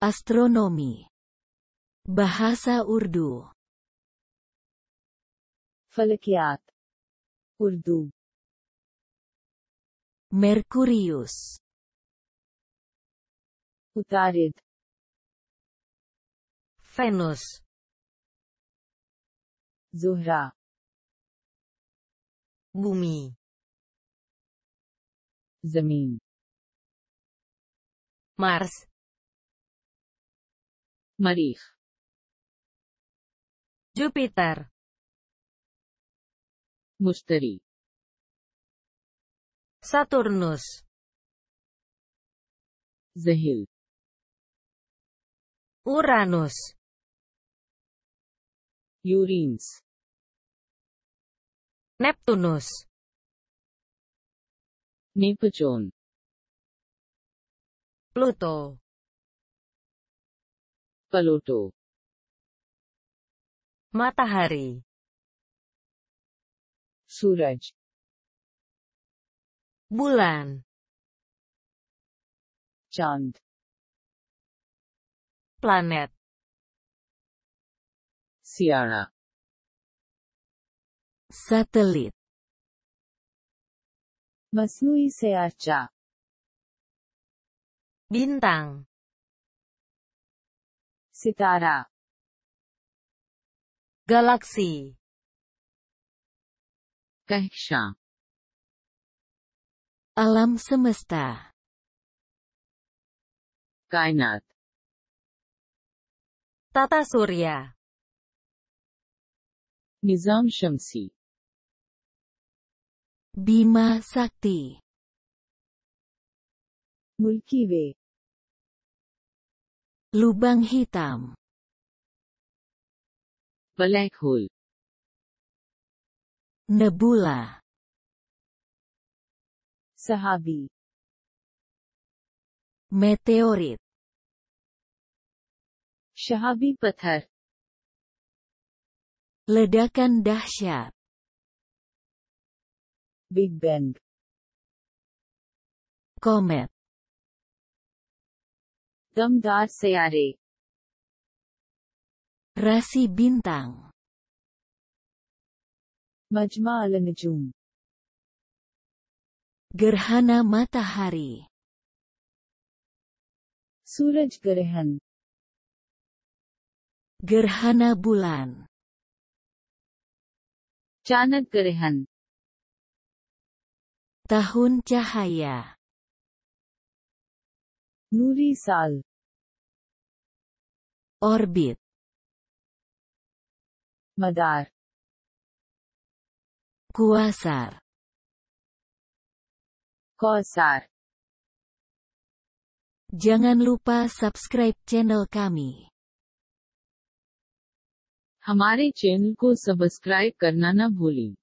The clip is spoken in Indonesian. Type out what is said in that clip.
Astronomi Bahasa Urdu Falakiyat Urdu Merkurius Utarid Venus Zuhra Bumi Zemin Mars Marih. Jupiter. Musteri. Saturnus. Zahil. Uranus. Urines. Neptunus. Neptune. Pluto. Pluto Matahari Suraj Bulan Chand Planet Siara Satelit Masnui Searcha Bintang Sitara. galaksi, Kehsha. alam semesta kainat tata surya nizam syamsi bima sakti mulki way Lubang hitam. Black hole. Nebula. Sahabi. Meteorit. Sahabi Pethar. Ledakan dahsyat. Big Bang. Komet. Damdar Seare Rasi Bintang Majma al-Najum Gerhana Matahari Suraj Garahan Gerhana Bulan Chanad Garahan Tahun Cahaya नूरी साल orbit मदार quasar Kosar. Jangan lupa subscribe channel kami. हमारे channel को subscribe करना न भूलें